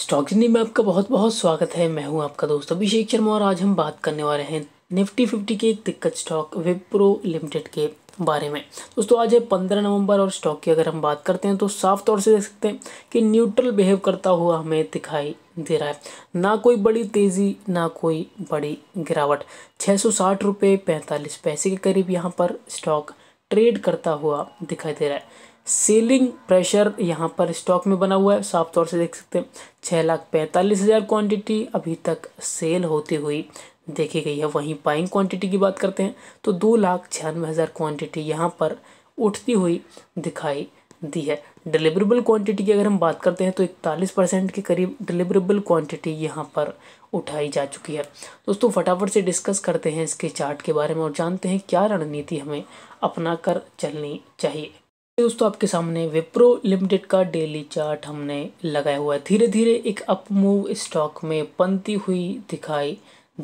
stock Hindi में आपका बहुत बहुत स्वागत है मैं हूं आपका दोस्त अभिषेक शर्मा और आज हम बात करने वाले हैं निफ्टी फिफ्टी के दिक्कत स्टॉक विप्रो लिमिटेड के बारे में दोस्तों आज है पंद्रह नवंबर और स्टॉक की अगर हम बात करते हैं तो साफ तौर से देख सकते हैं कि न्यूट्रल बिहेव करता हुआ हमें दिखाई दे रहा है ना कोई बड़ी तेज़ी ना कोई बड़ी गिरावट छः सौ साठ रुपये पैंतालीस पैसे के करीब यहाँ पर स्टॉक ट्रेड करता हुआ दिखाई दे रहा है सेलिंग प्रेशर यहाँ पर स्टॉक में बना हुआ है साफ तौर से देख सकते हैं छः लाख पैंतालीस हज़ार क्वान्टिटी अभी तक सेल होती हुई देखी गई है वहीं बाइंग क्वांटिटी की बात करते हैं तो दो लाख छियानवे हज़ार क्वान्टिटी यहाँ पर उठती हुई दिखाई दी है डिलीवरेबल क्वांटिटी की अगर हम बात करते हैं तो इकतालीस परसेंट के करीब डिलीवरेबल क्वांटिटी यहाँ पर उठाई जा चुकी है दोस्तों फटाफट से डिस्कस करते हैं इसके चार्ट के बारे में और जानते हैं क्या रणनीति हमें अपना कर चलनी चाहिए दोस्तों आपके सामने विप्रो लिमिटेड का डेली चार्ट हमने लगाया हुआ है धीरे धीरे एक अप मूव स्टॉक में पनती हुई दिखाई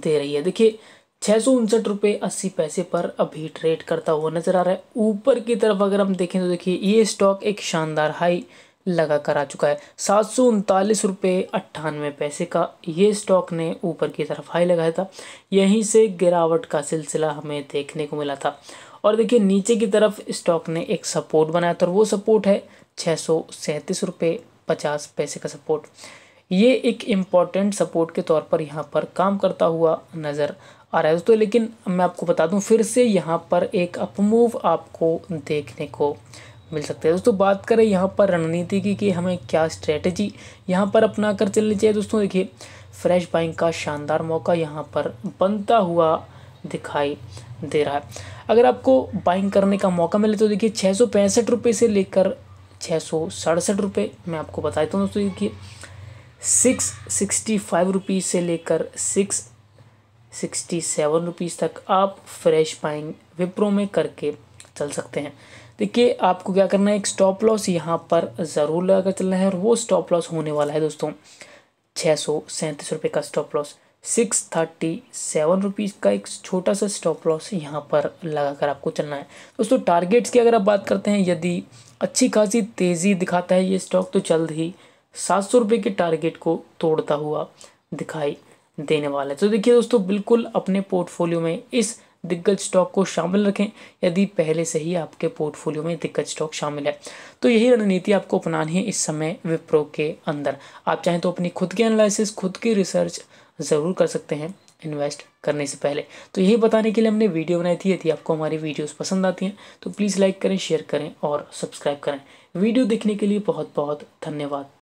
दे रही है देखिए छः सौ उनसठ रुपये अस्सी पैसे पर अभी ट्रेड करता हुआ नज़र आ रहा है ऊपर की तरफ अगर हम देखें तो देखिए ये स्टॉक एक शानदार हाई लगा कर आ चुका है सात सौ उनतालीस रुपये अट्ठानवे पैसे का ये स्टॉक ने ऊपर की तरफ हाई लगाया था यहीं से गिरावट का सिलसिला हमें देखने को मिला था और देखिए नीचे की तरफ स्टॉक ने एक सपोर्ट बनाया था और वो सपोर्ट है छः सौ सैंतीस रुपये पचास पैसे का सपोर्ट ये एक इम्पॉर्टेंट सपोर्ट के तौर पर यहाँ पर काम करता हुआ नज़र आ रहा है दोस्तों लेकिन मैं आपको बता दूँ फिर से यहाँ पर एक अपमूव आपको देखने को मिल सकते हैं दोस्तों बात करें यहाँ पर रणनीति की कि हमें क्या स्ट्रेटजी यहाँ पर अपना कर चलनी चाहिए दोस्तों देखिए फ्रेश बाइंग का शानदार मौका यहाँ पर बनता हुआ दिखाई दे रहा है अगर आपको बाइंग करने का मौका मिले तो देखिए छः सौ पैंसठ रुपये से लेकर छः सौ सड़सठ रुपये मैं आपको बता देता हूँ दोस्तों देखिए सिक्स सिक्सटी फाइव रुपीज़ से लेकर सिक्स सिक्सटी सेवन रुपीज़ तक आप फ्रेश बाइंग विप्रो में करके चल सकते हैं देखिए आपको क्या करना है एक स्टॉप लॉस यहाँ पर ज़रूर लगा कर चलना है और वो स्टॉप लॉस होने वाला है दोस्तों छः सौ सैंतीस रुपये का stop loss six thirty seven rupees का एक छोटा सा स्टॉप लॉस यहाँ पर लगाकर आपको चलना है दोस्तों टारगेट्स की अगर आप बात करते हैं यदि अच्छी खासी तेज़ी दिखाता है ये स्टॉक तो जल्द ही सात सौ रुपये के टारगेट को तोड़ता हुआ दिखाई देने वाला है तो देखिए दोस्तों बिल्कुल अपने पोर्टफोलियो में इस दिग्गज स्टॉक को शामिल रखें यदि पहले से ही आपके पोर्टफोलियो में दिग्गज स्टॉक शामिल है तो यही रणनीति आपको अपनानी है इस समय विप्रो के अंदर आप चाहें तो अपनी खुद के एनालिसिस खुद की रिसर्च ज़रूर कर सकते हैं इन्वेस्ट करने से पहले तो यही बताने के लिए हमने वीडियो बनाई थी यदि आपको हमारी वीडियोस पसंद आती हैं तो प्लीज़ लाइक करें शेयर करें और सब्सक्राइब करें वीडियो देखने के लिए बहुत बहुत धन्यवाद